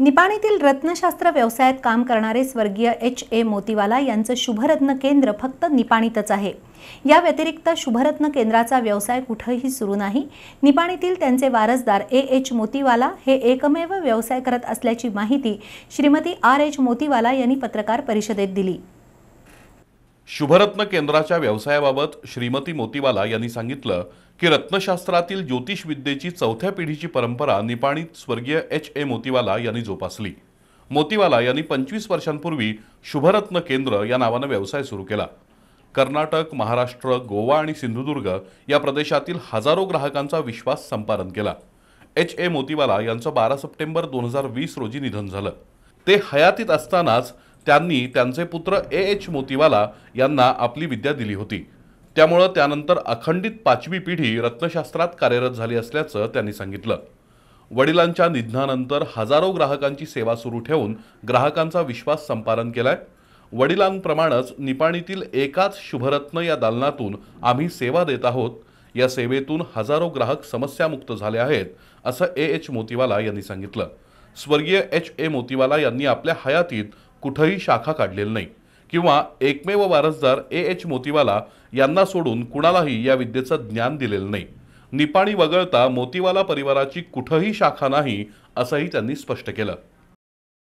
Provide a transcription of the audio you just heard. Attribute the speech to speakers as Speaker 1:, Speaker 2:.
Speaker 1: निपाणीतील रत्नशास्त्र व्यवसायात काम करणारे स्वर्गीय एच ए मोतीवाला यांचं शुभरत्न केंद्र फक्त निपाणीतच आहे या व्यतिरिक्त शुभरत्न केंद्राचा व्यवसाय कुठंही सुरू नाही निपाणीतील त्यांचे वारसदार ए एच मोतीवाला हे एकमेव व्यवसाय करत असल्याची माहिती श्रीमती आर एच मोतीवाला यांनी पत्रकार परिषदेत दिली
Speaker 2: शुभरत्न केंद्राच्या व्यवसायाबाबत श्रीमती मोतीवाला यांनी सांगितलं की रत्नशास्त्रातील ज्योतिष चौथ्या पिढीची परंपरा निपाणीत स्वर्गीय एच ए मोतीवाला यांनी जोपासली मोतीवाला यांनी पंचवीस वर्षांपूर्वी शुभरत्न केंद्र या नावानं व्यवसाय सुरू केला कर्नाटक महाराष्ट्र गोवा आणि सिंधुदुर्ग या प्रदेशातील हजारो ग्राहकांचा विश्वास संपादन केला एच ए मोतीवाला यांचं बारा सप्टेंबर दोन हजार वीस रोजी निधन झालं ते हयातीत असतानाच त्यांनी त्यांचे पुत्र ए एच मोतीवाला यांना आपली विद्या दिली होती त्यामुळं त्यानंतर अखंडित पाचवी पिढी रत्नशास्त्रात कार्यरत झाली असल्याचं त्यांनी सांगितलं वडिलांच्या निधनानंतर हजारो ग्राहकांची सेवा सुरू ठेवून ग्राहकांचा विश्वास संपादन केलाय वडिलांप्रमाणेच निपाणीतील एकाच शुभरत्न या दालनातून आम्ही सेवा देत आहोत या सेवेतून हजारो ग्राहक समस्यामुक्त झाले आहेत असं ए एच मोतीवाला यांनी सांगितलं स्वर्गीय एच ए मोतीवाला यांनी आपल्या हयातीत कुठंही शाखा काढलेली नाही किंवा एकमेव वारसदार ए एच मोतीवाला यांना सोडून कुणालाही या विद्येचं ज्ञान दिलेलं नाही निपाणी वगळता मोतीवाला परिवाराची कुठंही शाखा नाही असंही त्यांनी स्पष्ट केलं